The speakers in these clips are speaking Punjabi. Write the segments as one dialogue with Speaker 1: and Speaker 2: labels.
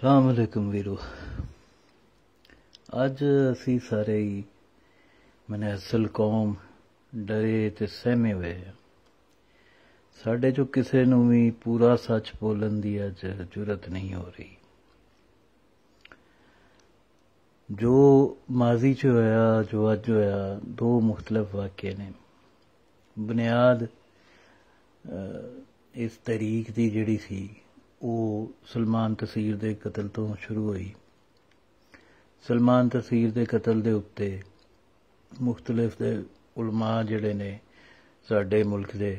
Speaker 1: ਸਲਾਮ ਅਲੈਕਮ ਵੀਰੋ ਅੱਜ ਅਸੀਂ ਸਾਰੇ ਹੀ ਮਨੇ ਅਸਲ ਕੌਮ ਡਰੇ ਤੇ ਸਹਿਮੇ ਹੋਏ ਆ ਸਾਡੇ ਚੋਂ ਕਿਸੇ ਨੂੰ ਵੀ ਪੂਰਾ ਸੱਚ ਬੋਲਣ ਦੀ ਅੱਜ ਜੁਰਤ ਨਹੀਂ ਹੋ ਰਹੀ ਜੋ ਮਾਜ਼ੀ 'ਚ ਹੋਇਆ ਜੋ ਅੱਜ ਹੋਇਆ ਦੋ ਮੁxtਲਫ ਵਾਕਿਏ ਨੇ ਬੁਨਿਆਦ ਇਸ ਤਰੀਕ ਦੀ ਜਿਹੜੀ ਸੀ ਉਹ ਸਲਮਾਨ ਤਸੀਰ ਦੇ ਕਤਲ ਤੋਂ ਸ਼ੁਰੂ ਹੋਈ ਸਲਮਾਨ ਤਸੀਰ ਦੇ ਕਤਲ ਦੇ ਉੱਤੇ ਮੁxtਲਫ ਦੇ ਉਲਮਾ ਜਿਹੜੇ ਨੇ ਸਾਡੇ ਮੁਲਕ ਦੇ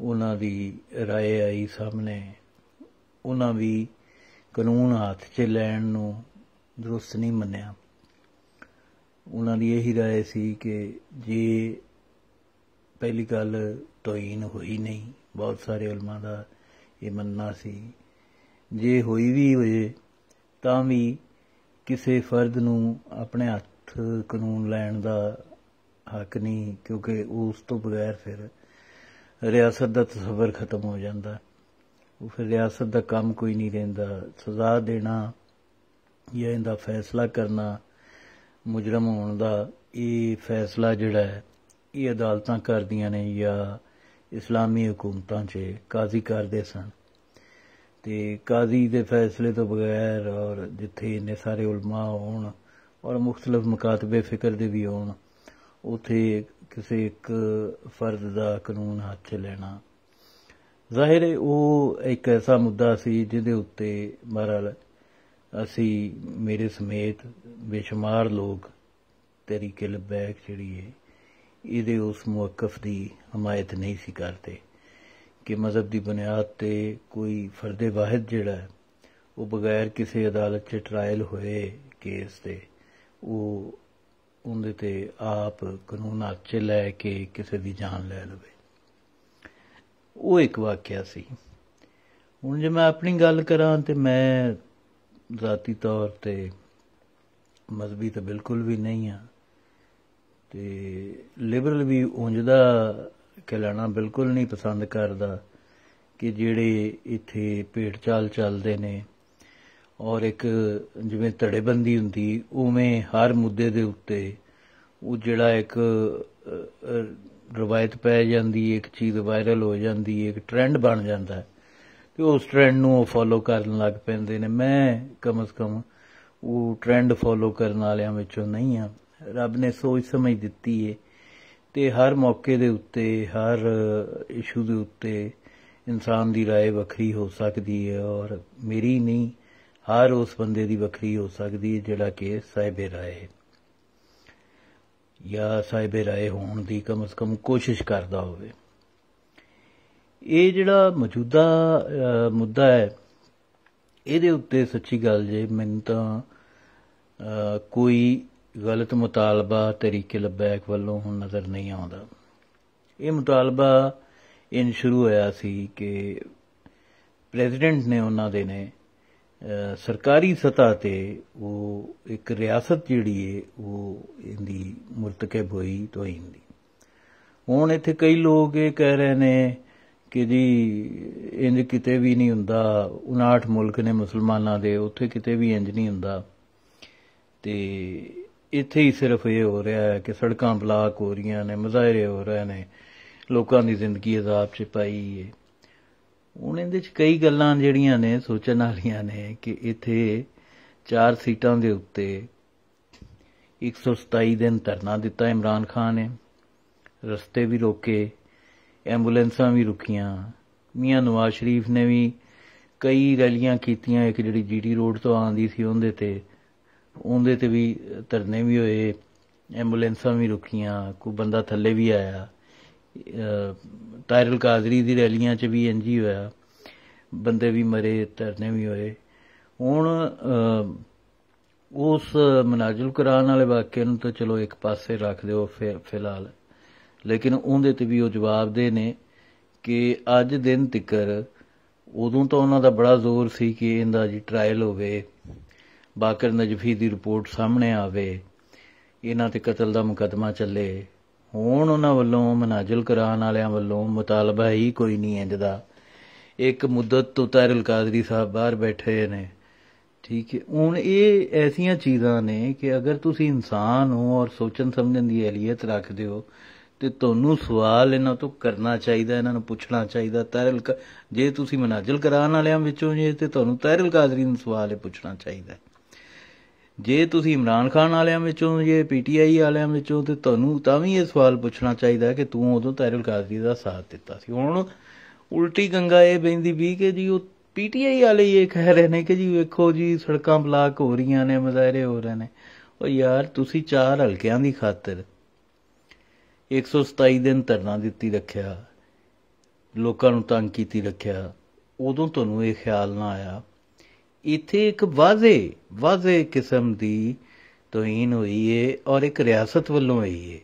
Speaker 1: ਉਹਨਾਂ ਦੀ رائے ਆਈ ਸਾਹਮਣੇ ਉਹਨਾਂ ਵੀ ਕਾਨੂੰਨ ਹੱਥ 'ਚ ਲੈਣ ਨੂੰ ਦਰੁਸਤ ਨਹੀਂ ਮੰਨਿਆ ਉਹਨਾਂ ਦੀ ਇਹ ਹੀ رائے ਸੀ ਕਿ ਜੇ ਪਹਿਲੀ ਗੱਲ ਤੋਈਨ ਹੋਈ ਨਹੀਂ ਬਹੁਤ ਸਾਰੇ ਉਲਮਾ ਦਾ ਇਹ ਮੰਨਣਾ ਸੀ ਜੇ ਹੋਈ ਵੀ ਹੋਏ ਤਾਂ ਵੀ ਕਿਸੇ ਫਰਦ ਨੂੰ ਆਪਣੇ ਹੱਥ ਕਾਨੂੰਨ ਲੈਣ ਦਾ ਹੱਕ ਨਹੀਂ ਕਿਉਂਕਿ ਉਸ ਤੋਂ ਬਗੈਰ ਫਿਰ ਰਿਆਸਤ ਦਾ ਤਸਵਰ ਖਤਮ ਹੋ ਜਾਂਦਾ ਉਹ ਫਿਰ ਰਿਆਸਤ ਦਾ ਕੰਮ ਕੋਈ ਨਹੀਂ ਰਹਿੰਦਾ ਸਜ਼ਾ ਦੇਣਾ ਜਾਂ ਇਹਦਾ ਫੈਸਲਾ ਕਰਨਾ ਮੁਜਰਮ ਹੋਣ ਦਾ ਇਹ ਫੈਸਲਾ ਜਿਹੜਾ ਹੈ ਇਹ ਅਦਾਲਤਾਂ ਕਰਦੀਆਂ ਨੇ ਜਾਂ ਇਸਲਾਮੀ ਹਕੂਮਤਾਂ 'ਚ ਕਾਜ਼ੀ ਕਰਦੇ ਸਨ ਤੇ ਕਾਜ਼ੀ ਦੇ ਫੈਸਲੇ ਤੋਂ ਬਗੈਰ ਔਰ ਜਿੱਥੇ ਇੰਨੇ ਸਾਰੇ ਉਲਮਾ ਹੋਣ ਔਰ ਮੁxtਲਫ ਮਕਾਤਬੇ ਫਿਕਰ ਦੇ ਵੀ ਹੋਣ ਉਥੇ ਕਿਸੇ ਇੱਕ ਫਰਜ਼ ਦਾ ਕਾਨੂੰਨ ਹੱਥ 'ਚ ਲੈਣਾ ਜ਼ਾਹਿਰ ਹੈ ਉਹ ਇੱਕ ਐਸਾ ਮੁੱਦਾ ਸੀ ਜਿਹਦੇ ਉੱਤੇ ਮਹਾਰਾਜ ਅਸੀਂ ਮੇਰੇ ਸਮੇਤ ਬੇਸ਼ੁਮਾਰ ਲੋਕ ਤਰੀਕੇ ਲਬੈਕ ਜਿਹੜੀ ਹੈ ਇਹਦੇ ਉਸ ਮੁਕਫ ਦੀ ਹਮਾਇਤ ਨਹੀਂ ਸੀ ਕਰਦੇ ਕਿ ਮਜ਼ਹਬ ਦੀ ਬੁਨਿਆਦ ਤੇ ਕੋਈ ਫਰਦੇ ਵਾਹਿਦ ਜਿਹੜਾ ਹੈ ਉਹ ਬਗੈਰ ਕਿਸੇ ਅਦਾਲਤ 'ਚ ਟ੍ਰਾਇਲ ਹੋਏ ਕੇਸ ਤੇ ਉਹ ਉਹਦੇ ਤੇ ਆਪ ਕਾਨੂੰਨ ਹੱਥ 'ਚ ਲੈ ਕੇ ਕਿਸੇ ਦੀ ਜਾਨ ਲੈ ਲਵੇ ਉਹ ਇੱਕ ਵਾਕਿਆ ਸੀ ਹੁਣ ਜੇ ਮੈਂ ਆਪਣੀ ਗੱਲ ਕਰਾਂ ਤੇ ਮੈਂ ذاتی ਤੌਰ ਤੇ ਮਜ਼ਬੀ ਤਾਂ ਬਿਲਕੁਲ ਵੀ ਨਹੀਂ ਆ ਤੇ ਲਿਬਰਲ ਵੀ ਉਂਝ ਦਾ ਖਿਲਾਣਾ ਬਿਲਕੁਲ ਨਹੀਂ ਪਸੰਦ ਕਰਦਾ ਕਿ ਜਿਹੜੇ ਇੱਥੇ ਪੇਟ ਚਾਲ ਚੱਲਦੇ ਨੇ ਔਰ ਇੱਕ ਜਿਵੇਂ ਧੜੇਬੰਦੀ ਹੁੰਦੀ ਉਵੇਂ ਹਰ ਮੁੱਦੇ ਦੇ ਉੱਤੇ ਉਹ ਜਿਹੜਾ ਇੱਕ ਰਵਾਇਤ ਪੈ ਜਾਂਦੀ ਇੱਕ ਚੀਜ਼ ਵਾਇਰਲ ਹੋ ਜਾਂਦੀ ਇੱਕ ਟ੍ਰੈਂਡ ਬਣ ਜਾਂਦਾ ਤੇ ਉਸ ਟ੍ਰੈਂਡ ਨੂੰ ਉਹ ਫੋਲੋ ਕਰਨ ਲੱਗ ਪੈਂਦੇ ਨੇ ਮੈਂ ਕਮ ਸੇ ਕਮ ਉਹ ਟ੍ਰੈਂਡ ਫੋਲੋ ਕਰਨ ਵਾਲਿਆਂ ਵਿੱਚੋਂ ਨਹੀਂ ਆ ਰੱਬ ਨੇ ਸੋਚ ਸਮਝ ਦਿੱਤੀ ਏ ਤੇ ਹਰ ਮੌਕੇ ਦੇ ਉੱਤੇ ਹਰ ਇਸ਼ੂ ਦੇ ਉੱਤੇ ਇਨਸਾਨ ਦੀ رائے ਵੱਖਰੀ ਹੋ ਸਕਦੀ ਹੈ ਔਰ ਮੇਰੀ ਨਹੀਂ ਹਰ ਉਸ ਬੰਦੇ ਦੀ ਵੱਖਰੀ ਹੋ ਸਕਦੀ ਹੈ ਜਿਹੜਾ ਕਿ ਸਾਇਬੇ ਰਾਏ ਜਾਂ ਸਾਇਬੇ ਰਾਏ ਹੋਣ ਦੀ ਕਮ ਸੇ ਕਮ ਕੋਸ਼ਿਸ਼ ਕਰਦਾ ਹੋਵੇ ਇਹ ਜਿਹੜਾ ਮੌਜੂਦਾ ਮੁੱਦਾ ਹੈ ਇਹਦੇ ਉੱਤੇ ਸੱਚੀ ਗੱਲ ਜੇ ਮੈਨੂੰ ਤਾਂ ਕੋਈ ਗਲਤ ਮੁਤਾਲਬਾ ਤਰੀਕੇ ਲਬੈਕ ਵੱਲੋਂ ਹੁਣ ਨਜ਼ਰ ਨਹੀਂ ਆਉਂਦਾ ਇਹ ਮੁਤਾਲਬਾ ਇਨ ਸ਼ੁਰੂ ਹੋਇਆ ਸੀ ਕਿ ਪ੍ਰੈਜ਼ੀਡੈਂਟ ਨੇ ਉਹਨਾਂ ਦੇ ਨੇ ਸਰਕਾਰੀ ਸਤਾ ਤੇ ਉਹ ਇੱਕ ਰਿਆਸਤ ਜਿਹੜੀ ਏ ਉਹ ਇਹਦੀ ਮੁਰਤਕੇ ਹੋਈ ਤੋਂ ਹਿੰਦੀ ਹੁਣ ਇੱਥੇ ਕਈ ਲੋਕ ਇਹ ਕਹਿ ਰਹੇ ਨੇ ਕਿ ਜੀ ਇੰਜ ਕਿਤੇ ਵੀ ਨਹੀਂ ਹੁੰਦਾ 59 ਮੁਲਕ ਨੇ ਮੁਸਲਮਾਨਾਂ ਦੇ ਉੱਥੇ ਕਿਤੇ ਵੀ ਇੰਜ ਨਹੀਂ ਹੁੰਦਾ ਤੇ ਇੱਥੇ ਹੀ ਸਿਰਫ ਇਹ ਹੋ ਰਿਹਾ ਹੈ ਕਿ ਸੜਕਾਂ ਬਲਾਕ ਹੋ ਰਹੀਆਂ ਨੇ ਮਜ਼ਾਇਰੇ ਹੋ ਰਹੇ ਨੇ ਲੋਕਾਂ ਦੀ ਜ਼ਿੰਦਗੀ ਅਜ਼ਾਬ 'ਚ ਪਾਈ ਹੈ ਉਹਨਾਂ ਦੇ 'ਚ ਕਈ ਗੱਲਾਂ ਜਿਹੜੀਆਂ ਨੇ ਸੋਚਣ ਵਾਲੀਆਂ ਨੇ ਕਿ ਇੱਥੇ ਚਾਰ ਸੀਟਾਂ ਦੇ ਉੱਤੇ 127 ਦਿਨ ਧਰਨਾ ਦਿੱਤਾ ਇਮਰਾਨ ਖਾਨ ਨੇ ਰਸਤੇ ਵੀ ਰੋਕੇ ਐਂਬੂਲੈਂਸਾਂ ਵੀ ਰੁਕੀਆਂ ਮੀਆਂ ਨਵਾਜ਼ ਸ਼ਰੀਫ ਨੇ ਵੀ ਕਈ ਰੈਲੀਆਂ ਕੀਤੀਆਂ ਇੱਕ ਜਿਹੜੀ ਜੀਟੀ ਰੋਡ ਤੋਂ ਆਂਦੀ ਸੀ ਉਹਦੇ ਤੇ ਉਹਦੇ ਤੇ ਵੀ ਧਰਨੇ ਵੀ ਹੋਏ ਐਂਬੂਲੈਂਸਾਂ ਵੀ ਰੁਕੀਆਂ ਕੋਈ ਬੰਦਾ ਥੱਲੇ ਵੀ ਆਇਆ ਟਾਇਰਲ ਕਾਜ਼ਰੀ ਦੀ ਰੈਲੀਆਂ 'ਚ ਵੀ ਇੰਜੀ ਹੋਇਆ ਬੰਦੇ ਵੀ ਮਰੇ ਧਰਨੇ ਵੀ ਹੋਏ ਹੁਣ ਉਸ ਮਨਾਜ਼ਲ ਕਰਾਨ ਵਾਲੇ ਵਾਕਿਏ ਨੂੰ ਤਾਂ ਚਲੋ ਇੱਕ ਪਾਸੇ ਰੱਖ ਦਿਓ ਫਿਲਹਾਲ ਲੇਕਿਨ ਉਹਦੇ ਤੇ ਵੀ ਉਹ ਜਵਾਬ ਦੇ ਨੇ ਕਿ ਅੱਜ ਦਿਨ ਤੱਕਰ ਉਦੋਂ ਤਾਂ ਉਹਨਾਂ ਦਾ ਬੜਾ ਜ਼ੋਰ ਸੀ ਕਿ ਇਹਦਾ ਜੀ ਟ੍ਰਾਇਲ ਹੋਵੇ ਬਾਕਰ ਨਜਫੀ ਦੀ ਰਿਪੋਰਟ ਸਾਹਮਣੇ ਆਵੇ ਇਹਨਾਂ ਤੇ ਕਤਲ ਦਾ ਮੁਕਦਮਾ ਚੱਲੇ ਹੁਣ ਉਹਨਾਂ ਵੱਲੋਂ ਮਨਾਜ਼ਲ ਕਰਾਉਣ ਵਾਲਿਆਂ ਵੱਲੋਂ ਮੁਤਾਲਬਾ ਹੀ ਕੋਈ ਨਹੀਂ ਹੈ ਜਿਹਦਾ ਇੱਕ ਮੁੱਦਤ ਤੋਂ ਤਾਰਿਲ ਕਾਦਰੀ ਸਾਹਿਬ ਬਾਹਰ ਬੈਠੇ ਨੇ ਠੀਕ ਹੈ ਹੁਣ ਇਹ ਐਸੀਆਂ ਚੀਜ਼ਾਂ ਨੇ ਕਿ ਅਗਰ ਤੁਸੀਂ ਇਨਸਾਨ ਹੋ ਔਰ ਸੋਚਣ ਸਮਝਣ ਦੀ ਅਹਲੀਅਤ ਰੱਖਦੇ ਹੋ ਤੇ ਤੁਹਾਨੂੰ ਸਵਾਲ ਇਹਨਾਂ ਤੋਂ ਕਰਨਾ ਚਾਹੀਦਾ ਇਹਨਾਂ ਨੂੰ ਪੁੱਛਣਾ ਚਾਹੀਦਾ ਤਾਰਿਲ ਜੇ ਤੁਸੀਂ ਮਨਾਜ਼ਲ ਕਰਾਉਣ ਵਾਲਿਆਂ ਵਿੱਚੋਂ ਜੇ ਤੇ ਤੁਹਾਨੂੰ ਤਾਰਿਲ ਕਾਦਰੀ ਨੂੰ ਸਵਾਲ ਇਹ ਪੁੱਛਣਾ ਚਾਹੀਦਾ ਜੇ ਤੁਸੀਂ ਇਮਰਾਨ ਖਾਨ ਵਾਲਿਆਂ ਵਿੱਚੋਂ ਜੇ ਪੀਟੀਆਈ ਵਾਲਿਆਂ ਵਿੱਚੋਂ ਤੇ ਤੁਹਾਨੂੰ ਤਾਂ ਵੀ ਇਹ ਸਵਾਲ ਪੁੱਛਣਾ ਚਾਹੀਦਾ ਕਿ ਤੂੰ ਉਦੋਂ ਤਾਇਰੁਲ ਕਾਦਰੀ ਦਾ ਸਾਥ ਦਿੱਤਾ ਸੀ ਹੁਣ ਉਲਟੀ ਗੰਗਾ ਇਹ ਬੈਂਦੀ ਵੀ ਕਿ ਜੀ ਉਹ ਪੀਟੀਆਈ ਵਾਲੇ ਇਹ ਕਹਿ ਰਹੇ ਨੇ ਕਿ ਜੀ ਵੇਖੋ ਜੀ ਸੜਕਾਂ ਬਲਾਕ ਹੋ ਰਹੀਆਂ ਨੇ ਮਜ਼ਾਇਰੇ ਹੋ ਰਹੇ ਨੇ ਉਹ ਯਾਰ ਤੁਸੀਂ ਚਾਰ ਹਲਕਿਆਂ ਦੀ ਖਾਤਰ 127 ਦਿਨ ਧਰਨਾ ਦਿੱਤੀ ਰੱਖਿਆ ਲੋਕਾਂ ਨੂੰ ਤੰਗ ਕੀਤੀ ਰੱਖਿਆ ਉਦੋਂ ਤੁਹਾਨੂੰ ਇਹ ਖਿਆਲ ਨਾ ਆਇਆ ਇਥੇ ਇੱਕ ਵਾਜ਼ੇ ਵਾਜ਼ੇ ਕਿਸਮ ਦੀ ਤੋਹੀਨ ਹੋਈ ਏ ਔਰ ਇੱਕ ਰਿਆਸਤ ਵੱਲੋਂ ਹੋਈ ਏ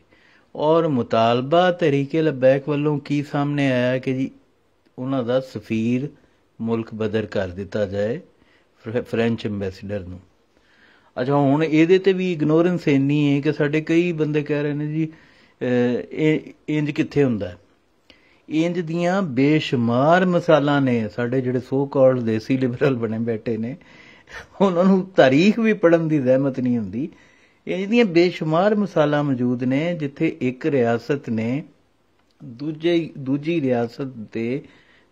Speaker 1: ਔਰ ਮੁਤਾਲਬਾ ਤਰੀਕੇ ਲਬੈਕ ਵੱਲੋਂ ਕੀ ਸਾਹਮਣੇ ਆਇਆ ਕਿ ਜੀ ਉਹਨਾਂ ਦਾ ਸਫੀਰ ਮੁਲਕ ਬਦਰ ਕਰ ਦਿੱਤਾ ਜਾਏ ਫ੍ਰੈਂਚ ਐਮਬੈਸਡਰ ਨੂੰ ਅੱਛਾ ਹੁਣ ਇਹਦੇ ਤੇ ਵੀ ਇਗਨੋਰੈਂਸ ਇੰਨੀ ਹੈ ਕਿ ਸਾਡੇ ਕਈ ਬੰਦੇ ਕਹਿ ਰਹੇ ਨੇ ਜੀ ਇਹ ਇੰਜ ਕਿੱਥੇ ਹੁੰਦਾ ਹੈ ਇੰਜ ਦੀਆਂ ਬੇਸ਼ੁਮਾਰ ਮਸਾਲਾ ਨੇ ਸਾਡੇ ਜਿਹੜੇ ਸੋ ਕਾਲਡ ਦੇਸੀ ਲਿਬਰਲ ਬਣੇ ਬੈਠੇ ਨੇ ਉਹਨਾਂ ਨੂੰ ਤਾਰੀਖ ਵੀ ਪੜਨ ਦੀ ਜ਼ਹਿਮਤ ਨਹੀਂ ਹੁੰਦੀ ਇੰਜ ਦੀਆਂ ਬੇਸ਼ੁਮਾਰ ਮਸਾਲਾ ਮੌਜੂਦ ਨੇ ਜਿੱਥੇ ਇੱਕ ਰਿਆਸਤ ਨੇ ਦੂਜੇ ਦੂਜੀ ਰਿਆਸਤ ਦੇ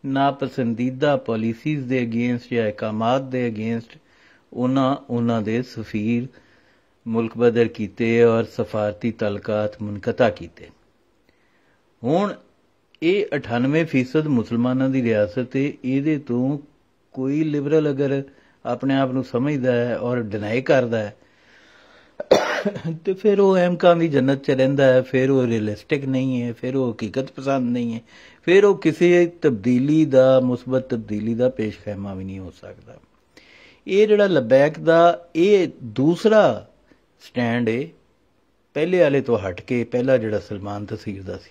Speaker 1: ਨਾਪਸੰਦੀਦਾ ਪਾਲਿਸੀਜ਼ ਦੇ ਅਗੇਂਸਟ ਜਾਂ ਇਕਾਮਾਤ ਦੇ ਅਗੇਂਸਟ ਉਹਨਾਂ ਉਹਨਾਂ ਦੇ ਸਫੀਰ ਮੁਲਕ ਬਦਰ ਕੀਤੇ ਔਰ ਸਫਾਰਤੀ ਤਲਕਾਤ ਮੁਨਕਤਾ ਕੀਤੇ ਹੁਣ ਇਹ 98% ਮੁਸਲਮਾਨਾਂ ਦੀ ਰਿਆਸਤ ਹੈ ਇਹਦੇ ਤੋਂ ਕੋਈ ਲਿਬਰਲ ਅਗਰ ਆਪਣੇ ਆਪ ਨੂੰ ਸਮਝਦਾ ਹੈ ਔਰ ਡਿਨਾਈ ਕਰਦਾ ਹੈ ਤੇ ਫਿਰ ਉਹ ਐਮਕਾਂ ਦੀ ਜੰਨਤ ਚ ਰਹਿੰਦਾ ਹੈ ਫਿਰ ਉਹ ਰਿਅਲਿਸਟਿਕ ਨਹੀਂ ਹੈ ਫਿਰ ਉਹ ਹਕੀਕਤ ਪਸੰਦ ਨਹੀਂ ਹੈ ਫਿਰ ਉਹ ਕਿਸੇ ਤਬਦੀਲੀ ਦਾ ਮੁਸਬਤ ਤਬਦੀਲੀ ਦਾ ਪੇਸ਼ਖੈਮਾ ਵੀ ਨਹੀਂ ਹੋ ਸਕਦਾ ਇਹ ਜਿਹੜਾ ਲਬੈਕ ਦਾ ਇਹ ਦੂਸਰਾ ਸਟੈਂਡ ਹੈ ਪਹਿਲੇ ਵਾਲੇ ਤੋਂ ਹਟ ਕੇ ਪਹਿਲਾ ਜਿਹੜਾ ਸਲਮਾਨ ਤਸੀਰ ਦਾ ਸੀ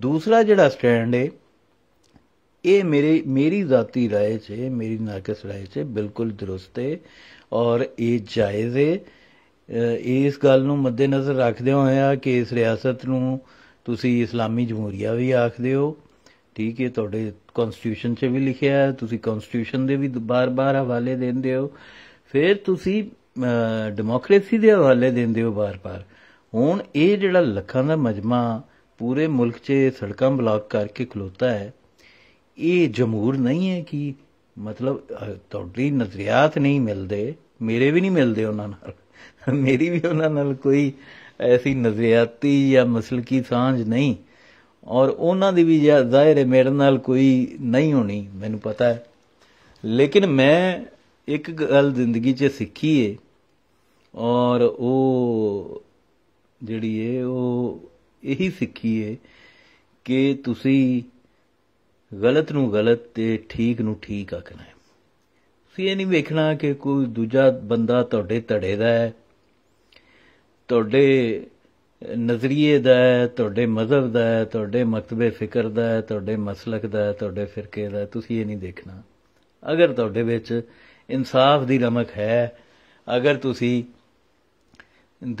Speaker 1: ਦੂਸਰਾ ਜਿਹੜਾ ਸਟੈਂਡ ਹੈ ਇਹ ਮੇਰੇ ਮੇਰੀ ਜ਼ਾਤੀ رائے 'ਚ ਮੇਰੀ ਨਾਕਸ رائے 'ਚ ਬਿਲਕੁਲ ਦਰੁਸਤ ਹੈ ਔਰ ਇਹ ਜਾਇਜ਼ ਹੈ ਇਸ ਗੱਲ ਨੂੰ ਮੱਦੇਨਜ਼ਰ ਰੱਖਦੇ ਹੋਇਆ ਕਿ ਇਸ ਰਿਆਸਤ ਨੂੰ ਤੁਸੀਂ ਇਸਲਾਮੀ ਜਮਹੂਰੀਆ ਵੀ ਆਖਦੇ ਹੋ ਠੀਕ ਹੈ ਤੁਹਾਡੇ ਕਨਸਟੀਟਿਊਸ਼ਨ 'ਚ ਵੀ ਲਿਖਿਆ ਹੈ ਤੁਸੀਂ ਕਨਸਟੀਟਿਊਸ਼ਨ ਦੇ ਵੀ ਬਾਰ-ਬਾਰ ਹਵਾਲੇ ਦਿੰਦੇ ਹੋ ਫਿਰ ਤੁਸੀਂ ਡੈਮੋਕ੍ਰੇਸੀ ਦੇ ਹਵਾਲੇ ਦਿੰਦੇ ਹੋ ਬਾਰ-ਬਾਰ ਹੁਣ ਇਹ ਜਿਹੜਾ ਲੱਖਾਂ ਦਾ ਮਜਮਾ ਪੂਰੇ ਮੁਲਕ 'ਚ ਸੜਕਾਂ ਬਲਾਕ ਕਰਕੇ ਖਲੋਤਾ ਹੈ ਇਹ ਜਮਹੂਰ ਨਹੀਂ ਹੈ ਕਿ ਮਤਲਬ ਤੁਹਾਡੀ ਨਜ਼ਰੀਆਤ ਨਹੀਂ ਮਿਲਦੇ ਮੇਰੇ ਵੀ ਨਹੀਂ ਮਿਲਦੇ ਉਹਨਾਂ ਨਾਲ ਮੇਰੀ ਵੀ ਉਹਨਾਂ ਨਾਲ ਕੋਈ ਐਸੀ ਨਜ਼ਰੀਆਤੀ ਜਾਂ ਮਸਲਕੀ ਸਾਂਝ ਨਹੀਂ ਔਰ ਉਹਨਾਂ ਦੀ ਵੀ ਜ਼ਾਹਿਰ ਹੈ ਮੇਰੇ ਨਾਲ ਕੋਈ ਨਹੀਂ ਹੋਣੀ ਮੈਨੂੰ ਪਤਾ ਹੈ ਲੇਕਿਨ ਮੈਂ ਇੱਕ ਗੱਲ ਜ਼ਿੰਦਗੀ 'ਚ ਸਿੱਖੀ ਏ ਔਰ ਉਹ ਜਿਹੜੀ ਏ ਉਹ ਇਹੀ ਸਿੱਖੀ ਏ ਕਿ ਤੁਸੀਂ ਗਲਤ ਨੂੰ ਗਲਤ ਤੇ ਠੀਕ ਨੂੰ ਠੀਕ ਆਖਣਾ ਹੈ ਤੁਸੀਂ ਇਹ ਨਹੀਂ ਵੇਖਣਾ ਕਿ ਕੋਈ ਦੂਜਾ ਬੰਦਾ ਤੁਹਾਡੇ ਧੜੇ ਦਾ ਹੈ ਤੁਹਾਡੇ ਨਜ਼ਰੀਏ ਦਾ ਹੈ ਤੁਹਾਡੇ ਮਜ਼ਹਬ ਦਾ ਹੈ ਤੁਹਾਡੇ ਮਕਤਬੇ ਫਿਕਰ ਦਾ ਹੈ ਤੁਹਾਡੇ ਮਸਲਕ ਦਾ ਹੈ ਤੁਹਾਡੇ ਫਿਰਕੇ ਦਾ ਤੁਸੀਂ ਇਹ ਨਹੀਂ ਦੇਖਣਾ ਅਗਰ ਤੁਹਾਡੇ ਵਿੱਚ ਇਨਸਾਫ ਦੀ ਰਮਕ ਹੈ ਅਗਰ ਤੁਸੀਂ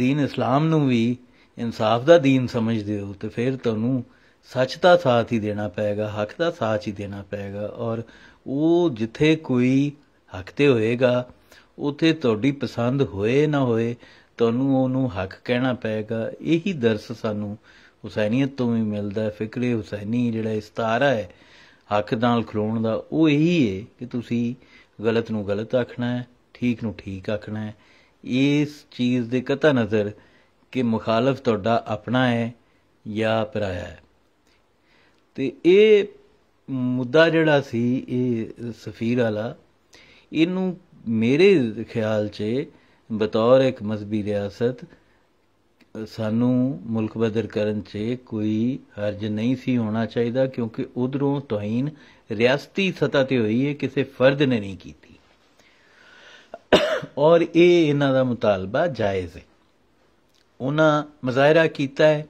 Speaker 1: دین ਇਸਲਾਮ ਨੂੰ ਵੀ ਇਨਸਾਫ ਦਾ ਦੀਨ ਸਮਝਦੇ ਹੋ ਤੇ ਫਿਰ ਤੁਹਾਨੂੰ ਸੱਚ ਦਾ ਸਾਥ ਹੀ ਦੇਣਾ ਪਏਗਾ ਹੱਕ ਦਾ ਸਾਥ ਹੀ ਦੇਣਾ ਪਏਗਾ ਔਰ ਉਹ ਜਿੱਥੇ ਕੋਈ ਹੱਕ ਤੇ ਹੋਏਗਾ ਉਥੇ ਤੁਹਾਡੀ ਪਸੰਦ ਹੋਏ ਨਾ ਹੋਏ ਤੁਹਾਨੂੰ ਉਹਨੂੰ ਹੱਕ ਕਹਿਣਾ ਪਏਗਾ ਇਹੀ ਦਰਸ ਸਾਨੂੰ ਹੁਸੈਨੀਅਤ ਤੋਂ ਵੀ ਮਿਲਦਾ ਹੈ ਫਿਕਰੇ ਹੁਸੈਨੀ ਜਿਹੜਾ ਇਸਤਾਰਾ ਹੈ ਹੱਕ ਨਾਲ ਖਲੋਣ ਦਾ ਉਹ ਇਹੀ ਹੈ ਕਿ ਤੁਸੀਂ ਗਲਤ ਨੂੰ ਗਲਤ ਆਖਣਾ ਹੈ ਠੀਕ ਨੂੰ ਠੀਕ ਆਖਣਾ ਹੈ ਇਸ ਚੀਜ਼ ਦੇ ਕਤਾ ਨਜ਼ਰ ਕਿ ਮੁਖਾਲਫ ਤੁਹਾਡਾ ਆਪਣਾ ਹੈ ਜਾਂ ਪਰਾਇਆ ਹੈ ਤੇ ਇਹ ਮੁੱਦਾ ਜਿਹੜਾ ਸੀ ਇਹ ਸਫੀਰ ਵਾਲਾ ਇਹਨੂੰ ਮੇਰੇ ਖਿਆਲ 'ਚ ਬਤੌਰ ਇੱਕ ਮذਬੀ ਰਿਆਸਤ ਸਾਨੂੰ ਮੁਲਕ ਬਦਰ ਕਰਨ 'ਚ ਕੋਈ ਹਰਜ ਨਹੀਂ ਸੀ ਹੋਣਾ ਚਾਹੀਦਾ ਕਿਉਂਕਿ ਉਧਰੋਂ ਤੋਹੀਨ ਰਿਆਸਤੀ ਸਤਾ ਤੇ ਹੋਈ ਹੈ ਕਿਸੇ ਫਰਦ ਨੇ ਨਹੀਂ ਕੀਤੀ ਔਰ ਇਹ ਇਹਨਾਂ ਦਾ ਮੁਤਾਲਬਾ ਜਾਇਜ਼ ਹੈ ਉਹਨਾਂ ਮਜ਼ਾਹਿਰਾ ਕੀਤਾ ਹੈ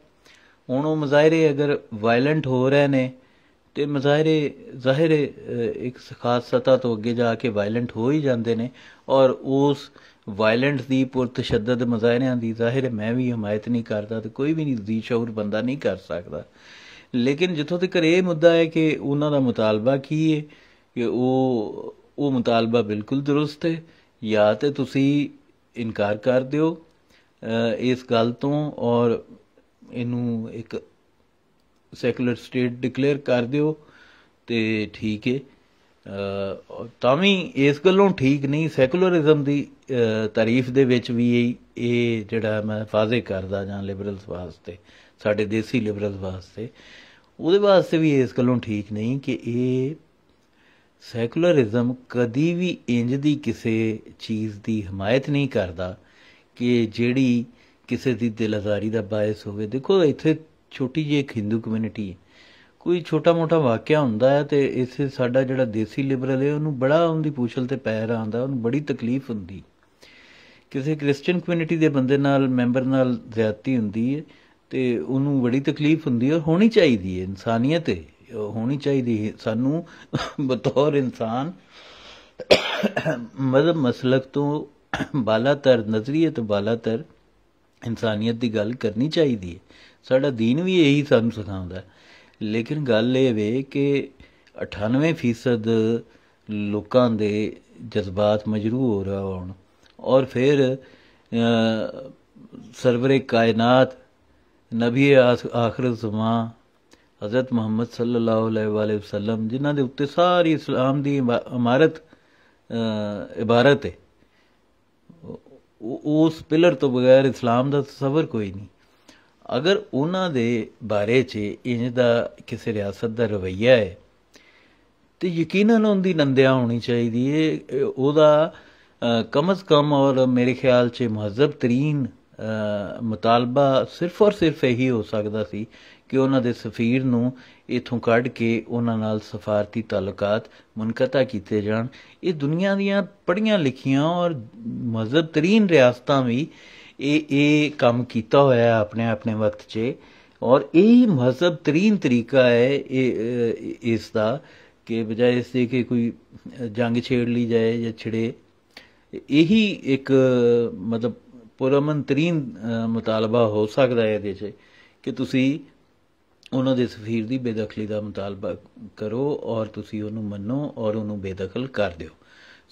Speaker 1: ਹੁਣ ਉਹ ਮੁਜ਼ਾਹਿਰੇ ਅਗਰ ਵਾਇਲੈਂਟ ਹੋ ਰਹੇ ਨੇ ਤੇ ਮਜ਼ਾਹਿਰੇ ਜ਼ਾਹਿਰ ਇੱਕ ਖਾਸ ਸਤਾ ਤੋਂ ਅੱਗੇ ਜਾ ਕੇ ਵਾਇਲੈਂਟ ਹੋ ਹੀ ਜਾਂਦੇ ਨੇ ਔਰ ਉਸ ਵਾਇਲੈਂਟ ਦੀ ਪੁਰ ਤਸ਼ੱਦਦ ਮੁਜ਼ਾਹਿਰਿਆਂ ਦੀ ਜ਼ਾਹਿਰ ਮੈਂ ਵੀ ਹਮਾਇਤ ਨਹੀਂ ਕਰਦਾ ਤੇ ਕੋਈ ਵੀ ਨਹੀਂ ਦੀ ਸ਼ੌਰ ਬੰਦਾ ਨਹੀਂ ਕਰ ਸਕਦਾ ਲੇਕਿਨ ਜਿੱਥੋਂ ਤੱਕ ਇਹ ਮੁੱਦਾ ਹੈ ਕਿ ਉਹਨਾਂ ਦਾ ਮੁਤਾਲਬਾ ਕੀ ਹੈ ਕਿ ਉਹ ਉਹ ਮੁਤਾਲਬਾ ਬਿਲਕੁਲ ਦਰੁਸਤ ਹੈ ਜਾਂ ਤੇ ਤੁਸੀਂ ਇਨਕਾਰ ਕਰ ਦਿਓ ਇਸ ਗੱਲ ਤੋਂ ਔਰ ਇਹਨੂੰ ਇੱਕ ਸੈਕੂਲਰ ਸਟੇਟ ਡਿਕਲੇਅਰ ਕਰ ਦਿਓ ਤੇ ਠੀਕ ਹੈ ਤਾਂ ਵੀ ਇਸ ਗੱਲੋਂ ਠੀਕ ਨਹੀਂ ਸੈਕੂਲਰਿਜ਼ਮ ਦੀ ਤਾਰੀਫ ਦੇ ਵਿੱਚ ਵੀ ਇਹ ਜਿਹੜਾ ਮੈਂ ਫਾਜ਼ੇ ਕਰਦਾ ਜਾਂ ਲਿਬਰਲਸ ਵਾਸਤੇ ਸਾਡੇ ਦੇਸੀ ਲਿਬਰਲਸ ਵਾਸਤੇ ਉਹਦੇ ਵਾਸਤੇ ਵੀ ਇਸ ਗੱਲੋਂ ਠੀਕ ਨਹੀਂ ਕਿ ਇਹ ਸੈਕੂਲਰਿਜ਼ਮ ਕਦੀ ਵੀ ਇੰਜ ਦੀ ਕਿਸੇ ਚੀਜ਼ ਦੀ ਹਮਾਇਤ ਨਹੀਂ ਕਰਦਾ ਕਿ ਜਿਹੜੀ ਕਿਸੇ ਦੀ ਦਿਲਦਾਰੀ ਦਾ ਬਾਇਸ ਹੋਵੇ ਦੇਖੋ ਇੱਥੇ ਛੋਟੀ ਜਿਹੀ ਹਿੰਦੂ ਕਮਿਊਨਿਟੀ ਹੈ ਕੋਈ ਛੋਟਾ-ਮੋਟਾ ਵਾਕਿਆ ਹੁੰਦਾ ਹੈ ਤੇ ਇਸੇ ਸਾਡਾ ਜਿਹੜਾ ਦੇਸੀ ਲਿਬਰਲ ਹੈ ਉਹਨੂੰ ਬੜਾ ਉਹਦੀ ਪੂਛਲ ਤੇ ਪੈਰ ਆਂਦਾ ਉਹਨੂੰ ਬੜੀ ਤਕਲੀਫ ਹੁੰਦੀ ਕਿਸੇ ਕ੍ਰਿਸਚੀਅਨ ਕਮਿਊਨਿਟੀ ਦੇ ਬੰਦੇ ਨਾਲ ਮੈਂਬਰ ਨਾਲ ਜ਼ਿਆਦਤੀ ਹੁੰਦੀ ਹੈ ਤੇ ਉਹਨੂੰ ਬੜੀ ਤਕਲੀਫ ਹੁੰਦੀ ਹੈ ਹੋਣੀ ਚਾਹੀਦੀ ਹੈ ਇਨਸਾਨੀਅਤ ਹੈ ਹੋਣੀ ਚਾਹੀਦੀ ਹੈ ਸਾਨੂੰ ਬਤੌਰ ਇਨਸਾਨ ਮਤਲਬ ਮਸਲਕ ਤੋਂ ਬਾਲਾਤਰ ਨਜ਼ਰੀਏ ਤੋਂ ਬਾਲਾਤਰ ਇਨਸਾਨੀਅਤ ਦੀ ਗੱਲ ਕਰਨੀ ਚਾਹੀਦੀ ਹੈ ਸਾਡਾ دین ਵੀ ਇਹੀ ਸਾਨੂੰ ਸਿਖਾਉਂਦਾ ਹੈ ਲੇਕਿਨ ਗੱਲ ਇਹ ਵੇ ਕਿ 98% ਲੋਕਾਂ ਦੇ ਜਜ਼ਬਾਤ ਮਜਰੂ ਹੋ ਰਹੇ ਹੋਣ ਔਰ ਫਿਰ ਸਰਵਰੇ ਕਾਇਨਾਤ ਨਬੀ ਆਖਰ ਜ਼ਮਾਨ حضرت محمد صلی اللہ علیہ وسلم جنہاں دے ਉੱਤੇ ਸਾਰੀ ਇਸਲਾਮ ਦੀ ਇਮਾਰਤ ਇਬਾਰਤ ਹੈ ਉਸ ਪਿਲਰ ਤੋਂ ਬਗੈਰ ਇਸਲਾਮ ਦਾ ਤਸਵਰ ਕੋਈ ਨਹੀਂ ਅਗਰ ਉਹਨਾਂ ਦੇ ਬਾਰੇ 'ਚ ਇੰਜ ਦਾ ਕਿਸੇ ਰਿਆਸਤ ਦਾ ਰਵਈਆ ਹੈ ਤੇ ਯਕੀਨਨ ਉਹਦੀ ਨੰਦਿਆ ਹੋਣੀ ਚਾਹੀਦੀ ਹੈ ਉਹਦਾ ਕਮ ਕਮ ਔਰ ਮੇਰੇ ਖਿਆਲ 'ਚ ਮਹਜ਼ਬ ਤਰੀਨ ਮਤਾਲਬਾ ਸਿਰਫ ਔਰ ਸਿਰਫ ਇਹੀ ਹੋ ਸਕਦਾ ਸੀ ਕਿ ਉਹਨਾਂ ਦੇ ਸਫੀਰ ਨੂੰ ਇਥੋਂ ਕੱਢ ਕੇ ਉਹਨਾਂ ਨਾਲ ਸਫਾਰਤੀ ਤਾਲੁਕਾਤ ਮੁਨਕਤਾ ਕੀਤੇ ਜਾਣ ਇਹ ਦੁਨੀਆ ਦੀਆਂ ਪੜੀਆਂ ਲਿਖੀਆਂ ਔਰ ਮਜ਼ਬਤਰੀਨ ਤਰੀਨ ਰਿਆਸਤਾਂ ਵੀ ਇਹ ਇਹ ਕੰਮ ਕੀਤਾ ਹੋਇਆ ਆਪਣੇ ਆਪਣੇ ਵਕਤ 'ਚ ਔਰ ਇਹ ਹੀ ਤਰੀਨ ਤਰੀਕਾ ਹੈ ਇਹ ਇਸ ਦਾ ਕਿ ਬਜਾਏ ਇਸ ਦੇ ਕਿ ਕੋਈ ਜੰਗ ਛੇੜ ਲਈ ਜਾਏ ਜਾਂ ਛਿੜੇ ਇਹੀ ਇੱਕ ਮਤਲਬ ਪੁਰਮਨ ਤਰੀਨ ਮੁਤਾਲਬਾ ਹੋ ਸਕਦਾ ਹੈ ਇਹਦੇ 'ਚ ਕਿ ਤੁਸੀਂ ਉਹਨਾਂ ਦੇ ਸਫੀਰ ਦੀ ਬੇਦਖਲੀ ਦਾ ਮਤਾਲਬਾ ਕਰੋ ਔਰ ਤੁਸੀਂ ਉਹਨੂੰ ਮੰਨੋ ਔਰ ਉਹਨੂੰ ਬੇਦਖਲ ਕਰ ਦਿਓ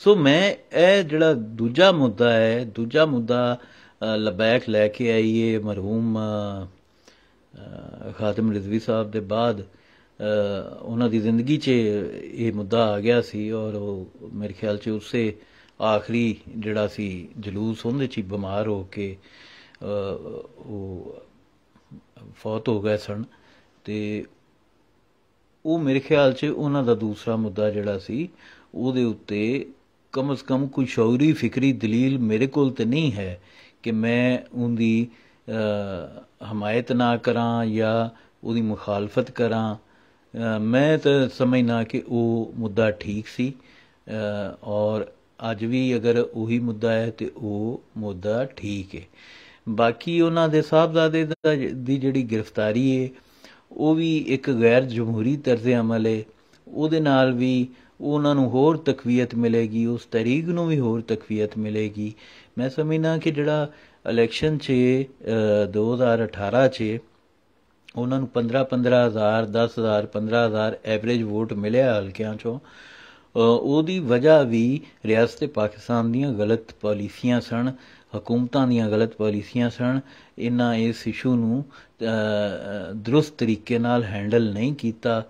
Speaker 1: ਸੋ ਮੈਂ ਇਹ ਜਿਹੜਾ ਦੂਜਾ ਮੁੱਦਾ ਹੈ ਦੂਜਾ ਮੁੱਦਾ ਲਬੈਕ ਲੈ ਕੇ ਆਈਏ ਮਰਹੂਮ ਖਾਤਮ ਰਜ਼ਵੀ ਸਾਹਿਬ ਦੇ ਬਾਅਦ ਉਹਨਾਂ ਦੀ ਜ਼ਿੰਦਗੀ 'ਚ ਇਹ ਮੁੱਦਾ ਆ ਗਿਆ ਸੀ ਔਰ ਉਹ ਮੇਰੇ ਖਿਆਲ 'ਚ ਉਸੇ ਆਖਰੀ ਜਿਹੜਾ ਸੀ ਜਲੂਸ ਉਹਦੇ 'ਚ ਬਿਮਾਰ ਹੋ ਕੇ ਉਹ ਫੌਤ ਹੋ ਗਏ ਸਨ ਤੇ ਉਹ ਮੇਰੇ ਖਿਆਲ 'ਚ ਉਹਨਾਂ ਦਾ ਦੂਸਰਾ ਮੁੱਦਾ ਜਿਹੜਾ ਸੀ ਉਹਦੇ ਉੱਤੇ ਕਮ ਕਮ ਕੋਈ ਸ਼ੌਰੀ ਫਿਕਰੀ ਦਲੀਲ ਮੇਰੇ ਕੋਲ ਤੇ ਨਹੀਂ ਹੈ ਕਿ ਮੈਂ ਉਹਦੀ ਹਮਾਇਤ ਨਾ ਕਰਾਂ ਜਾਂ ਉਹਦੀ ਮੁਖਾਲਫਤ ਕਰਾਂ ਮੈਂ ਤਾਂ ਸਮਝਣਾ ਕਿ ਉਹ ਮੁੱਦਾ ਠੀਕ ਸੀ ਔਰ ਅੱਜ ਵੀ ਅਗਰ ਉਹੀ ਮੁੱਦਾ ਹੈ ਤੇ ਉਹ ਮੁੱਦਾ ਠੀਕ ਹੈ ਬਾਕੀ ਉਹਨਾਂ ਦੇ ਸਾਹਿਬਜ਼ਾਦੇ ਦੀ ਜਿਹੜੀ ਗ੍ਰਿਫਤਾਰੀ ਹੈ ਉਹ ਵੀ ਇੱਕ ਗੈਰ ਜਮਹੂਰੀ ਤਰਜ਼ੇ ਅਮਲ ਹੈ ਉਹਦੇ ਨਾਲ ਵੀ ਉਹਨਾਂ ਨੂੰ ਹੋਰ ਤਕਵੀਅਤ ਮਿਲੇਗੀ ਉਸ ਤਰੀਕ ਨੂੰ ਵੀ ਹੋਰ ਤਕਵੀਅਤ ਮਿਲੇਗੀ ਮੈਂ ਸਮਝਣਾ ਕਿ ਜਿਹੜਾ ਇਲੈਕਸ਼ਨ 'ਚ 2018 'ਚ ਉਹਨਾਂ ਨੂੰ 15 15000 10000 15000 ਐਵਰੇਜ ਵੋਟ ਮਿਲਿਆ ਹਲਕਿਆਂ 'ਚੋਂ ਉਹਦੀ ਵਜ੍ਹਾ ਵੀ ਰਿਆਸਤ ਪਾਕਿਸਤਾਨ ਦੀਆਂ ਗਲਤ ਪਾਲਿਸੀਆਂ ਸਨ ਹਕੂਮਤਾਂ ਦੀਆਂ ਗਲਤ ਪਾਲਿਸੀਆਂ ਸਨ ਇਹਨਾਂ ਇਸ ਇਸ਼ੂ ਨੂੰ ਦਰੁਸਤ ਤਰੀਕੇ ਨਾਲ ਹੈਂਡਲ ਨਹੀਂ ਕੀਤਾ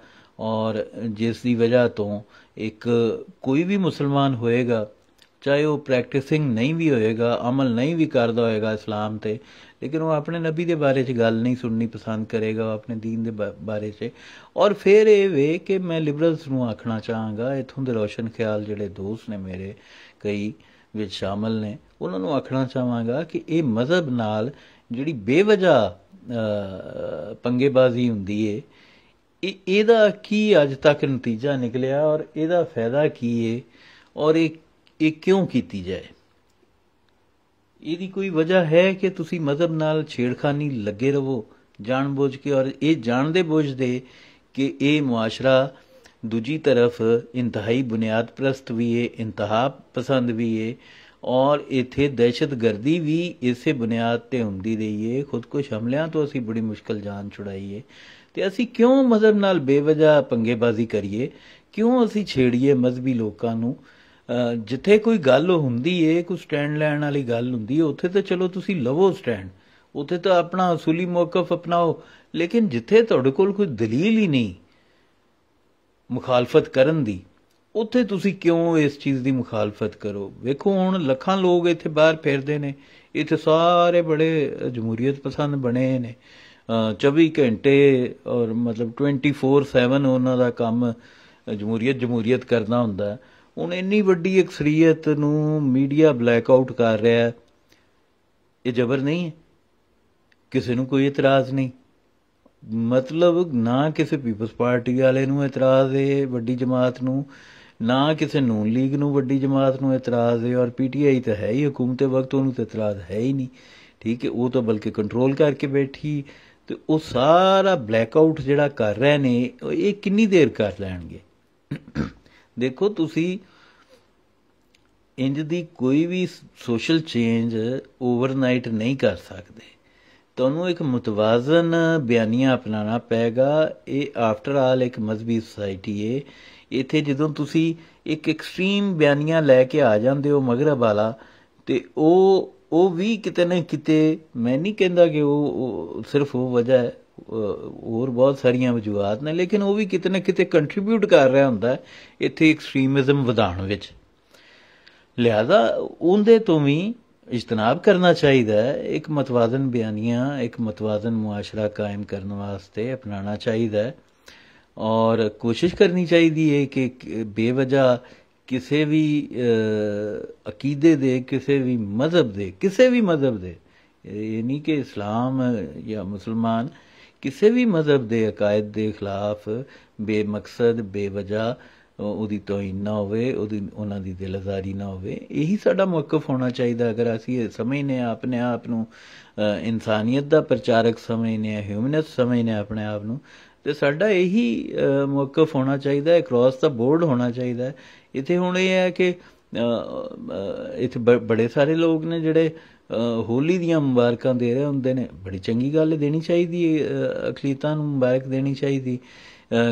Speaker 1: ਔਰ ਜਿਸ ਦੀ ਵਜ੍ਹਾ ਤੋਂ ਇੱਕ ਕੋਈ ਵੀ ਮੁਸਲਮਾਨ ਹੋਏਗਾ ਚਾਹੇ ਉਹ ਪ੍ਰੈਕਟਿਸਿੰਗ ਨਹੀਂ ਵੀ ਹੋਏਗਾ ਅਮਲ ਨਹੀਂ ਵੀ ਕਰਦਾ ਹੋਏਗਾ ਇਸਲਾਮ ਤੇ ਲੇਕਿਨ ਉਹ ਆਪਣੇ ਨਬੀ ਦੇ ਬਾਰੇ 'ਚ ਗੱਲ ਨਹੀਂ ਸੁਣਨੀ ਪਸੰਦ ਕਰੇਗਾ ਆਪਣੇ دین ਦੇ ਬਾਰੇ 'ਚ ਔਰ ਫਿਰ ਇਹ ਵੇ ਕਿ ਮੈਂ ਲਿਬਰਲਸ ਨੂੰ ਆਖਣਾ ਚਾਹਾਂਗਾ ਇਥੋਂ ਦੇ ਰੋਸ਼ਨ ਖਿਆਲ ਜਿਹੜੇ ਦੋਸਤ ਨੇ ਮੇਰੇ ਕਈ ਵਿੱਚ ਸ਼ਾਮਲ ਨੇ ਉਹਨਾਂ ਨੂੰ ਆਖਣਾ ਚਾਹਾਂਗਾ ਕਿ ਇਹ ਮਜ਼ਹਬ ਨਾਲ ਜਿਹੜੀ ਬੇਵਜਾ ਪੰਗੇਬਾਜ਼ੀ ਹੁੰਦੀ ਏ ਇਹ ਇਹਦਾ ਕੀ ਅੱਜ ਤੱਕ ਨਤੀਜਾ ਨਿਕਲਿਆ ਔਰ ਇਹਦਾ ਫਾਇਦਾ ਕੀ ਏ ਔਰ ਇਹ ਇਹ ਕਿਉਂ ਕੀਤੀ ਜਾਏ ਇਹਦੀ ਕੋਈ ਵਜ੍ਹਾ ਹੈ ਕਿ ਤੁਸੀਂ ਮਜ਼ਹਬ ਨਾਲ ਛੇੜਖਾਨੀ ਲੱਗੇ ਰਹੋ ਜਾਣਬੁੱਝ ਕੇ ਔਰ ਇਹ ਜਾਣਦੇ ਬੁੱਝਦੇ ਕਿ ਇਹ ਮੁਆਸ਼ਰਾ ਦੂਜੀ ਤਰਫ ਇੰਤਹਾਈ ਬੁਨਿਆਦ ਪ੍ਰਸਤ ਵੀ ਏ ਇੰਤਹਾ ਪਸੰਦ ਵੀ ਏ ਔਰ ਇਥੇ گردੀ ਵੀ ਇਸੇ ਬੁਨਿਆਦ ਤੇ ਹੁੰਦੀ ਰਹੀ ਏ ਖੁਦਕੁਸ਼ ਹਮਲਿਆਂ ਤੋਂ ਅਸੀਂ ਬੜੀ ਮੁਸ਼ਕਲ ਜਾਨ ਛੁਡਾਈਏ ਤੇ ਅਸੀਂ ਕਿਉਂ ਮਜ਼ਹਬ ਨਾਲ ਬੇਵਜ੍ਹਾ ਪੰਗੇਬਾਜ਼ੀ ਕਰੀਏ ਕਿਉਂ ਅਸੀਂ ਛੇੜੀਏ ਮਜ਼ਬੀ ਲੋਕਾਂ ਨੂੰ ਜਿੱਥੇ ਕੋਈ ਗੱਲ ਹੁੰਦੀ ਏ ਕੋਈ ਸਟੈਂਡ ਲੈਣ ਵਾਲੀ ਗੱਲ ਹੁੰਦੀ ਏ ਉੱਥੇ ਤਾਂ ਚਲੋ ਤੁਸੀਂ ਲਵੋ ਸਟੈਂਡ ਉੱਥੇ ਤਾਂ ਆਪਣਾ ਅਸੂਲੀ ਮੌਕਫ ਅਪਣਾਓ ਲੇਕਿਨ ਜਿੱਥੇ ਤੁਹਾਡੇ ਕੋਲ ਕੋਈ ਦਲੀਲ ਹੀ ਨਹੀਂ ਮੁਖਾਲਫਤ ਕਰਨ ਦੀ ਉੱਥੇ ਤੁਸੀਂ ਕਿਉਂ ਇਸ ਚੀਜ਼ ਦੀ ਮੁਖਾਲਫਤ ਕਰੋ ਵੇਖੋ ਹੁਣ ਲੱਖਾਂ ਲੋਕ ਇੱਥੇ ਬਾਹਰ ਫਿਰਦੇ ਨੇ ਇੱਥੇ ਸਾਰੇ ਬੜੇ ਜਮਹੂਰੀਅਤ ਪਸੰਦ ਬਣੇ ਨੇ 24 ਘੰਟੇ ਔਰ ਮਤਲਬ 24/7 ਉਹਨਾਂ ਦਾ ਕੰਮ ਜਮਹੂਰੀਅਤ ਜਮਹੂਰੀਅਤ ਕਰਨਾ ਹੁੰਦਾ ਹੁਣ ਇੰਨੀ ਵੱਡੀ ਅਕਸਰੀਅਤ ਨੂੰ ਮੀਡੀਆ ਬਲੈਕਆਊਟ ਕਰ ਰਿਹਾ ਇਹ ਜ਼ਬਰ ਨਹੀਂ ਹੈ ਕਿਸੇ ਨੂੰ ਕੋਈ ਇਤਰਾਜ਼ ਨਹੀਂ ਮਤਲਬ ਨਾ ਕਿਸੇ ਪੀਪਲਸ ਪਾਰਟੀ ਵਾਲੇ ਨੂੰ ਇਤਰਾਜ਼ ਹੈ ਵੱਡੀ ਜਮਾਤ ਨੂੰ ਨਾ ਕਿਸੇ ਨੂਨ ਲੀਗ ਨੂੰ ਵੱਡੀ ਜਮਾਤ ਨੂੰ ਇਤਰਾਜ਼ ਹੈ ਔਰ ਪੀਟੀਆਈ ਤਾਂ ਹੈ ਹੀ ਹਕੂਮਤੇ ਵਕਤ ਉਹਨੂੰ ਤੇ ਇਤਰਾਜ਼ ਹੈ ਹੀ ਨਹੀਂ ਠੀਕ ਹੈ ਉਹ ਤਾਂ ਬਲਕਿ ਕੰਟਰੋਲ ਕਰਕੇ ਬੈਠੀ ਤੇ ਉਹ ਸਾਰਾ ਬਲੈਕਆਊਟ ਜਿਹੜਾ ਕਰ ਰਹੇ ਨੇ ਇਹ ਕਿੰਨੀ ਦੇਰ ਕਰ ਲੈਣਗੇ ਦੇਖੋ ਤੁਸੀਂ ਇੰਜ ਦੀ ਕੋਈ ਵੀ ਸੋਸ਼ਲ ਚੇਂਜ ਓਵਰਨਾਈਟ ਨਹੀਂ ਕਰ ਸਕਦੇ ਤੁਹਾਨੂੰ ਇੱਕ ਮਤਵਾਜ਼ਨ ਬਿਆਨੀਆਂ ਅਪਣਾਉਣਾ ਪੈਗਾ ਇਹ ਆਫਟਰ ਆਲ ਇੱਕ ਮਜ਼ਬੀ ਸੋਸਾਇਟੀ ਹੈ ਇੱਥੇ ਜਦੋਂ ਤੁਸੀਂ ਇੱਕ ਐਕਸਟ੍ਰੀਮ ਬਿਆਨੀਆਂ ਲੈ ਕੇ ਆ ਜਾਂਦੇ ਹੋ ਮਗਰਬ ਵਾਲਾ ਤੇ ਉਹ ਉਹ ਵੀ ਕਿਤੇ ਨਾ ਕਿਤੇ ਮੈਂ ਨਹੀਂ ਕਹਿੰਦਾ ਕਿ ਉਹ ਸਿਰਫ ਉਹ ਵਜ੍ਹਾ ਹੈ ਹੋਰ ਬਹੁਤ ਸਾਰੀਆਂ ਵਜੂਹਾਂ ਨੇ ਲੇਕਿਨ ਉਹ ਵੀ ਕਿਤੇ ਨਾ ਕਿਤੇ ਕੰਟਰੀਬਿਊਟ ਕਰ ਰਿਹਾ ਹੁੰਦਾ ਇੱਥੇ ਐਕਸਟ੍ਰੀਮਿਜ਼ਮ ਵਧਾਉਣ ਵਿੱਚ ਲਿਆਦਾ ਉਹਦੇ ਤੋਂ ਵੀ ਇਜਤਨਾਬ ਕਰਨਾ ਚਾਹੀਦਾ ਹੈ ਇੱਕ ਮਤਵਾਜ਼ਨ ਬਿਆਨੀਆਂ ਇੱਕ ਮਤਵਾਜ਼ਨ ਮੁਆਸ਼ਰਾ ਕਾਇਮ ਕਰਨ ਵਾਸਤੇ ਅਪਣਾਉਣਾ ਚਾਹੀਦਾ ਹੈ ਔਰ ਕੋਸ਼ਿਸ਼ ਕਰਨੀ ਚਾਹੀਦੀ ਹੈ ਕਿ ਬੇਵਜਾ ਕਿਸੇ ਵੀ ਅਕੀਦੇ ਦੇ ਕਿਸੇ ਵੀ ਮਜ਼ਹਬ ਦੇ ਕਿਸੇ ਵੀ ਮਜ਼ਹਬ ਦੇ ਇਹ ਨਹੀਂ ਕਿ ਇਸਲਾਮ ਜਾਂ ਮੁਸਲਮਾਨ ਕਿਸੇ ਵੀ ਮਜ਼ਹਬ ਦੇ ਅਕਾਇਦ ਦੇ ਖਿਲਾਫ ਬੇਮਕਸਦ ਬੇਵਜਾ ਉਹਦੀ ਤੋਹੀਨ ਨਾ ਹੋਵੇ ਉਹਦੀ ਉਹਨਾਂ ਦੀ ਦਿਲਜ਼ਾਰੀ ਨਾ ਹੋਵੇ ਇਹੀ ਸਾਡਾ ਮੌਕਫ ਹੋਣਾ ਚਾਹੀਦਾ ਅਗਰ ਅਸੀਂ ਇਹ ਸਮਝਨੇ ਆ ਆਪਣੇ ਆਪ ਨੂੰ ਇਨਸਾਨੀਅਤ ਦਾ ਪ੍ਰਚਾਰਕ ਸਮਝਨੇ ਆ ਹਿਊਮਨਿਸਟ ਸਮਝਨੇ ਆਪਣੇ ਆਪ ਨੂੰ ਤੇ ਸਾਡਾ ਇਹੀ ਮੌਕਫ ਹੋਣਾ ਚਾਹੀਦਾ ਹੈ ਕ੍ਰਾਸ ਦਾ ਬੋਰਡ ਹੋਣਾ ਚਾਹੀਦਾ ਹੈ ਇੱਥੇ ਹੁਣ ਇਹ ਹੈ ਕਿ ਇੱਥੇ ਬੜੇ ਸਾਰੇ ਲੋਕ ਨੇ ਜਿਹੜੇ ਹੋਲੀ ਦੀਆਂ ਮੁਬਾਰਕਾਂ ਦੇ ਰਹੇ ਹੁੰਦੇ ਨੇ ਬੜੀ ਚੰਗੀ ਗੱਲ ਦੇਣੀ ਚਾਹੀਦੀ ਹੈ ਅਖਲੀਤਾਂ ਨੂੰ ਮੁਬਾਰਕ ਦੇਣੀ ਚਾਹੀਦੀ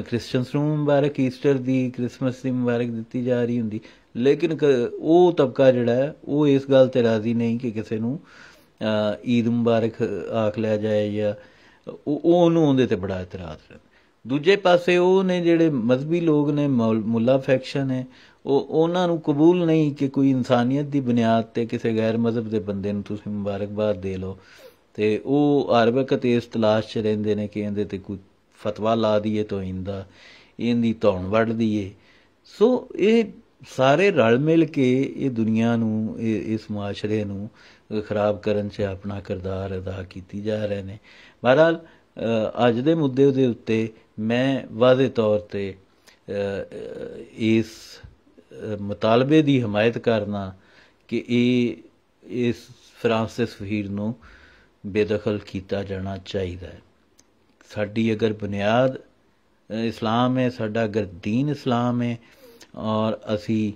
Speaker 1: ਕ੍ਰਿਸਚੀਅਨਸ ਨੂੰ ਮੁਬਾਰਕ ਈਸਟਰ ਦੀ 크리스마ਸ ਦੀ ਮੁਬਾਰਕ ਦਿੱਤੀ ਜਾ ਰਹੀ ਹੁੰਦੀ ਲੇਕਿਨ ਉਹ ਤਬਕਾ ਜਿਹੜਾ ਹੈ ਉਹ ਇਸ ਗੱਲ ਤੇ ਰਾਜ਼ੀ ਨਹੀਂ ਕਿ ਕਿਸੇ ਨੂੰ ਈਦ ਮੁਬਾਰਕ ਆਖ ਲਿਆ ਜਾਏ ਜਾਂ ਉਹ ਉਹਨੂੰ ਉਹਦੇ ਤੇ ਬੜਾ ਇਤਰਾਜ਼ ਰਹਿੰਦਾ ਦੂਜੇ ਪਾਸੇ ਉਹ ਨੇ ਜਿਹੜੇ ਮذਬੀ ਲੋਕ ਨੇ ਮੁੱਲਾ ਫੈਕਸ਼ਨ ਹੈ ਉਹ ਉਹਨਾਂ ਨੂੰ ਕਬੂਲ ਨਹੀਂ ਕਿ ਕੋਈ ਇਨਸਾਨੀਅਤ ਦੀ ਬੁਨਿਆਦ ਤੇ ਕਿਸੇ ਗੈਰ ਮذਹਬ ਦੇ ਬੰਦੇ ਨੂੰ ਤੁਸੀਂ ਮੁਬਾਰਕਬਾਦ ਦੇ ਲਓ ਤੇ ਉਹ ਹਰ ਵਕਤ ਇਸ ਤਲਾਸ਼ 'ਚ ਰਹਿੰਦੇ ਨੇ ਕਿ ਇਹਦੇ ਤੇ ਕੋਈ ਫਤਵਾ ਲਾ ਦਈਏ ਤਾਂ ਇੰਦਾ ਇਹਦੀ ਧੌਣ ਵੱਢ ਦਈਏ ਸੋ ਇਹ ਸਾਰੇ ਰਲ ਮਿਲ ਕੇ ਇਹ ਦੁਨੀਆ ਨੂੰ ਇਹ ਇਸ ਮਾਸ਼ਰੇ ਨੂੰ ਖਰਾਬ ਕਰਨ 'ਚ ਆਪਣਾ ਕਿਰਦਾਰ ਅਦਾ ਕੀਤੀ ਜਾ ਰਹੇ ਨੇ ਬਹਰਾਲ ਅੱਜ ਦੇ ਮੁੱਦੇ ਦੇ ਉੱਤੇ ਮੈਂ ਵਾਦੇ ਤੌਰ ਤੇ ਇਸ ਮਤਾਲਬੇ ਦੀ ਹਮਾਇਤ ਕਰਨਾ ਕਿ ਇਹ ਇਸ ਫਰਾਂਸਿਸ ਫਹੀਰ ਨੂੰ ਬੇਦਖਲ ਕੀਤਾ ਜਾਣਾ ਚਾਹੀਦਾ ਹੈ ਸਾਡੀ ਅਗਰ ਬੁਨਿਆਦ ਇਸਲਾਮ ਹੈ ਸਾਡਾ ਅਗਰ دین ਇਸਲਾਮ ਹੈ ਔਰ ਅਸੀਂ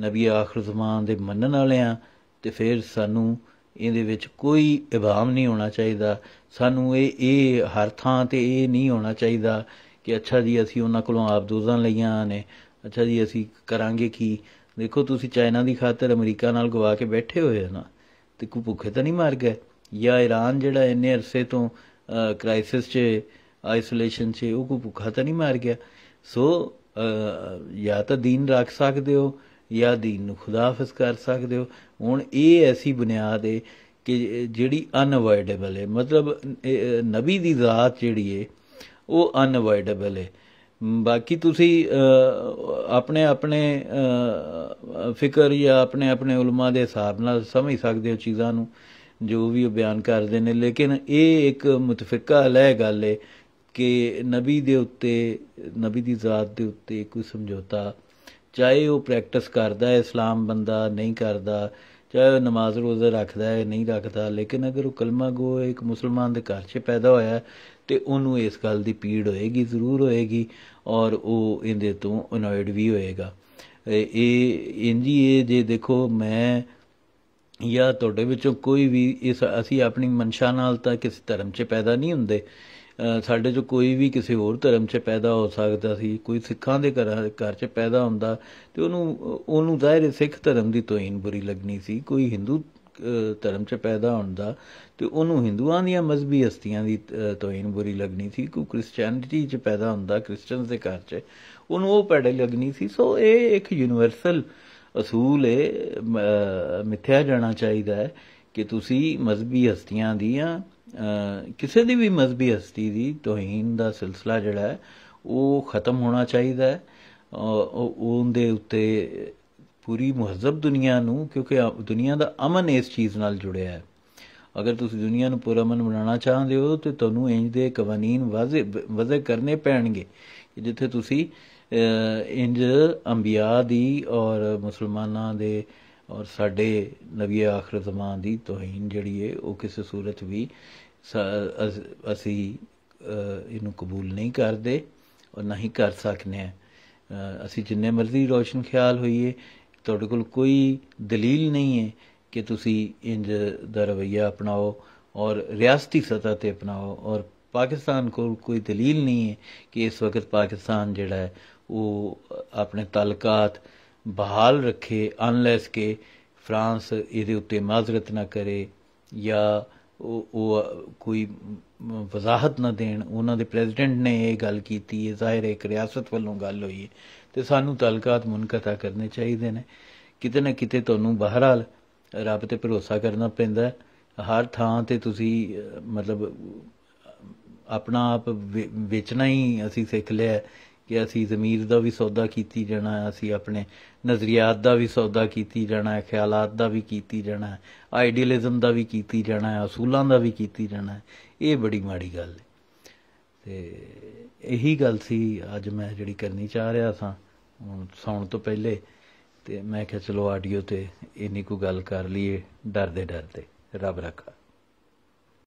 Speaker 1: ਨਬੀ ਆਖਰ ਜ਼ਮਾਨ ਦੇ ਮੰਨਣ ਵਾਲੇ ਆ ਤੇ ਫਿਰ ਸਾਨੂੰ ਇਹਦੇ ਵਿੱਚ ਕੋਈ ਇਬਾਮ ਨਹੀਂ ਹੋਣਾ ਚਾਹੀਦਾ ਸਾਨੂੰ ਇਹ ਇਹ ਹਰ ਥਾਂ ਤੇ ਇਹ ਨਹੀਂ ਹੋਣਾ ਚਾਹੀਦਾ ਕਿ ਅੱਛਾ ਜੀ ਅਸੀਂ ਉਹਨਾਂ ਕੋਲੋਂ ਦੂਜਾਂ ਲਈਆਂ ਨੇ ਅੱਛਾ ਜੀ ਅਸੀਂ ਕਰਾਂਗੇ ਕੀ ਦੇਖੋ ਤੁਸੀਂ ਚਾਈਨਾ ਦੀ ਖਾਤਰ ਅਮਰੀਕਾ ਨਾਲ ਗਵਾ ਕੇ ਬੈਠੇ ਹੋਏ ਹੋ ਨਾ ਤੇ ਕੋ ਭੁੱਖੇ ਤਾਂ ਨਹੀਂ ਮਰ ਗਏ ਜਾਂ ਇਰਾਨ ਜਿਹੜਾ ਇੰਨੇ ਅਰਸੇ ਤੋਂ ਕ੍ਰਾਈਸਿਸ 'ਚ ਆਈਸੋਲੇਸ਼ਨ 'ਚ ਉਹ ਕੋ ਭੁੱਖਾ ਤਾਂ ਨਹੀਂ ਮਰ ਗਿਆ ਸੋ ਜਾਂ ਤਾਂ دین ਰੱਖ ਸਕਦੇ ਹੋ ਜਾਂ دین ਨੂੰ ਖੁਦਾਫਿਸ ਕਰ ਸਕਦੇ ਹੋ ਹੁਣ ਇਹ ਐਸੀ ਬੁਨਿਆਦ ਹੈ ਕਿ ਜਿਹੜੀ ਅਨਵਾਇਡੇਬਲ ਹੈ ਮਤਲਬ ਨਬੀ ਦੀ ਜ਼ਾਤ ਜਿਹੜੀ ਹੈ ਉਹ ਅਨਵਾਇਡੇਬਲ ਹੈ ਬਾਕੀ ਤੁਸੀਂ ਆਪਣੇ ਆਪਣੇ ਫਿਕਰ ਜਾਂ ਆਪਣੇ ਆਪਣੇ ਉਲਮਾ ਦੇ ਹਿਸਾਬ ਨਾਲ ਸਮਝ ਸਕਦੇ ਹੋ ਚੀਜ਼ਾਂ ਨੂੰ ਜੋ ਵੀ ਉਹ ਬਿਆਨ ਕਰਦੇ ਨੇ ਲੇਕਿਨ ਇਹ ਇੱਕ ਮੁਤਫਕਾ ਅਲੈ ਗੱਲ ਹੈ ਕਿ ਨਬੀ ਦੇ ਉੱਤੇ ਨਬੀ ਦੀ ਜ਼ਾਤ ਦੇ ਉੱਤੇ ਕੋਈ ਸਮਝੌਤਾ ਚਾਹੇ ਉਹ ਪ੍ਰੈਕਟਿਸ ਕਰਦਾ ਹੈ ਇਸਲਾਮ ਬੰਦਾ ਨਹੀਂ ਕਰਦਾ ਚਾਹੇ ਉਹ ਨਮਾਜ਼ ਰੋਜ਼ਾ ਰੱਖਦਾ ਹੈ ਨਹੀਂ ਰੱਖਦਾ ਲੇਕਿਨ ਅਗਰ ਉਹ ਕਲਮਾ ਗੋ ਇੱਕ ਮੁਸਲਮਾਨ ਦੇ ਘਰ 'ਚ ਪੈਦਾ ਹੋਇਆ ਤੇ ਉਹਨੂੰ ਇਸ ਗੱਲ ਦੀ ਪੀੜ ਹੋਏਗੀ ਜ਼ਰੂਰ ਹੋਏਗੀ ਔਰ ਉਹ ਇਹਦੇ ਤੋਂ ਅਨੋਇਡ ਵੀ ਹੋਏਗਾ ਇਹ ਇੰਜੀ ਇਹ ਜੇ ਦੇਖੋ ਮੈਂ ਜਾਂ ਤੁਹਾਡੇ ਵਿੱਚੋਂ ਕੋਈ ਵੀ ਇਸ ਅਸੀਂ ਆਪਣੀ ਮਨਸ਼ਾ ਨਾਲ ਤਾਂ ਕਿਸੇ ਧਰਮ 'ਚ ਪੈਦਾ ਨਹੀਂ ਹੁੰਦੇ ਸਾਡੇ ਚ ਕੋਈ ਵੀ ਕਿਸੇ ਹੋਰ ਧਰਮ 'ਚ ਪੈਦਾ ਹੋ ਸਕਦਾ ਸੀ ਕੋਈ ਸਿੱਖਾਂ ਦੇ ਘਰ ਘਰ 'ਚ ਪੈਦਾ ਹੁੰਦਾ ਤੇ ਉਹਨੂੰ ਉਹਨੂੰ ਜ਼ਾਹਿਰ ਸਿੱਖ ਧਰਮ ਦੀ ਤੋਹੀਨ ਬੁਰੀ ਲੱਗਣੀ ਸੀ ਕੋਈ ਹਿੰਦੂ ਧਰਮ 'ਚ ਪੈਦਾ ਹੁੰਦਾ ਤੇ ਉਹਨੂੰ ਹਿੰਦੂਆਂ ਦੀਆਂ ਮਜ਼ਬੀ ਹਸਤੀਆਂ ਦੀ ਤੋਹੀਨ ਬੁਰੀ ਲੱਗਣੀ ਸੀ ਕੋਈ ਕ੍ਰਿਸਚੀਅਨਿਟੀ 'ਚ ਪੈਦਾ ਹੁੰਦਾ ਕ੍ਰਿਸਚੀਅਨਸ ਦੇ ਘਰ 'ਚ ਉਹਨੂੰ ਉਹ ਪੈੜੇ ਲੱਗਣੀ ਸੀ ਸੋ ਇਹ ਇੱਕ ਯੂਨੀਵਰਸਲ ਅਸੂਲ ਹੈ ਮਿੱਥਿਆ ਜਾਣਾ ਚਾਹੀਦਾ ਹੈ ਕਿ ਤੁਸੀਂ ਮਜ਼ਬੀ ਹਸਤੀਆਂ ਦੀਆਂ ਕਿਸੇ ਦੀ ਵੀ ਮਜ਼ਬੀ ਹਸਤੀ ਦੀ ਤੋਹੀਨ ਦਾ ਸਿਲਸਿਲਾ ਜਿਹੜਾ ਹੈ ਉਹ ਖਤਮ ਹੋਣਾ ਚਾਹੀਦਾ ਹੈ ਉਹਦੇ ਉੱਤੇ ਪੂਰੀ ਮਹਜ਼ਬ ਦੁਨੀਆ ਨੂੰ ਕਿਉਂਕਿ ਦੁਨੀਆ ਦਾ ਅਮਨ ਇਸ ਚੀਜ਼ ਨਾਲ ਜੁੜਿਆ ਹੈ ਅਗਰ ਤੁਸੀਂ ਦੁਨੀਆ ਨੂੰ ਪੂਰਾ ਅਮਨ ਬਣਾਉਣਾ ਚਾਹੁੰਦੇ ਹੋ ਤੇ ਤੁਹਾਨੂੰ ਇੰਜ ਦੇ ਕਾਨੂੰਨ ਵਾਜ਼ੇ ਵਜ਼ੇ ਕਰਨੇ ਪੈਣਗੇ ਕਿ ਜਿੱਥੇ ਤੁਸੀਂ ਇੰਜ ਅੰਬਿਆ ਦੀ ਔਰ ਮੁਸਲਮਾਨਾਂ ਦੇ ਔਰ ਸਾਡੇ ਨਬੀ ਆਖਰ ਜ਼ਮਾਨ ਦੀ ਤੋਹੀਨ ਜਿਹੜੀ ਏ ਉਹ ਕਿਸੇ ਸੂਰਤ ਵੀ ਅਸੀਂ ਇਹਨੂੰ ਕਬੂਲ ਨਹੀਂ ਕਰਦੇ ਔਰ ਨਹੀਂ ਕਰ ਸਕਨੇ ਆ ਅਸੀਂ ਜਿੰਨੇ ਮਰਜ਼ੀ ਰੋਸ਼ਨ ਖਿਆਲ ਹੋਈਏ ਤੁਹਾਡੇ ਕੋਲ ਕੋਈ ਦਲੀਲ ਨਹੀਂ ਹੈ ਕਿ ਤੁਸੀਂ ਇੰਜ ਦਾ ਰਵਈਆ ਅਪਣਾਓ ਔਰ ਰਿਆਸਤੀ ਸਤਹ ਤੇ ਅਪਣਾਓ ਔਰ ਪਾਕਿਸਤਾਨ ਕੋਲ ਕੋਈ ਦਲੀਲ ਨਹੀਂ ਹੈ ਕਿ ਇਸ ਵਕਤ ਪਾਕਿਸਤਾਨ ਜਿਹੜਾ ਹੈ ਉਹ ਆਪਣੇ ਤਾਲਕਾਤ ਬਹਾਲ ਰੱਖੇ ਅਨਲੈਸ ਕਿ ਫਰਾਂਸ ਇਹਦੇ ਉੱਤੇ ਮਾਜ਼ਰਤ ਨਾ ਕਰੇ ਜਾਂ ਉਹ ਕੋਈ ਵਜ਼ਾਹਤ ਨਾ ਦੇਣ ਉਹਨਾਂ ਦੇ ਪ੍ਰੈਜ਼ੀਡੈਂਟ ਨੇ ਇਹ ਗੱਲ ਕੀਤੀ ਹੈ ਜ਼ਾਹਿਰ ਹੈ ਇੱਕ ਰਿਆਸਤ ਵੱਲੋਂ ਗੱਲ ਹੋਈ ਹੈ ਤੇ ਸਾਨੂੰ ਤਲਕਾਤ ਮੁਨਕਤਾ ਕਰਨੇ ਚਾਹੀਦੇ ਨੇ ਕਿਤੇ ਨਾ ਕਿਤੇ ਤੁਹਾਨੂੰ ਬਹਰਾਲ ਰੱਬ ਤੇ ਭਰੋਸਾ ਕਰਨਾ ਪੈਂਦਾ ਹਰ ਥਾਂ ਤੇ ਤੁਸੀਂ ਮਤਲਬ ਆਪਣਾ ਆਪ ਵੇਚਣਾ ਹੀ ਅਸੀਂ ਸਿੱਖ ਲਿਆ ਕਿ ਅਸੀਂ ਜ਼ਮੀਰ ਦਾ ਵੀ ਸੌਦਾ ਕੀਤੀ ਜਾਣਾ ਅਸੀਂ ਆਪਣੇ ਨਜ਼ਰੀਆਤ ਦਾ ਵੀ ਸੌਦਾ ਕੀਤੀ ਜਾਣਾ ਹੈ ਖਿਆਲਾਤ ਦਾ ਵੀ ਕੀਤੀ ਜਾਣਾ ਹੈ ਆਈਡੀਅਲਿਜ਼ਮ ਦਾ ਵੀ ਕੀਤੀ ਜਾਣਾ ਹੈ ਅਸੂਲਾਂ ਦਾ ਵੀ ਕੀਤੀ ਜਾਣਾ ਹੈ ਇਹ ਬੜੀ ਮਾੜੀ ਗੱਲ ਹੈ ਤੇ ਇਹੀ ਗੱਲ ਸੀ ਅੱਜ ਮੈਂ ਜਿਹੜੀ ਕਰਨੀ ਚਾਹ ਰਿਹਾ ਸਾਂ ਸੌਣ ਤੋਂ ਪਹਿਲੇ ਤੇ ਮੈਂ ਕਿਹਾ ਚਲੋ ਆਡੀਓ ਤੇ ਇੰਨੀ ਕੋ ਗੱਲ ਕਰ ਲਈਏ ਡਰਦੇ ਡਰਦੇ ਰੱਬ ਰੱਖਾ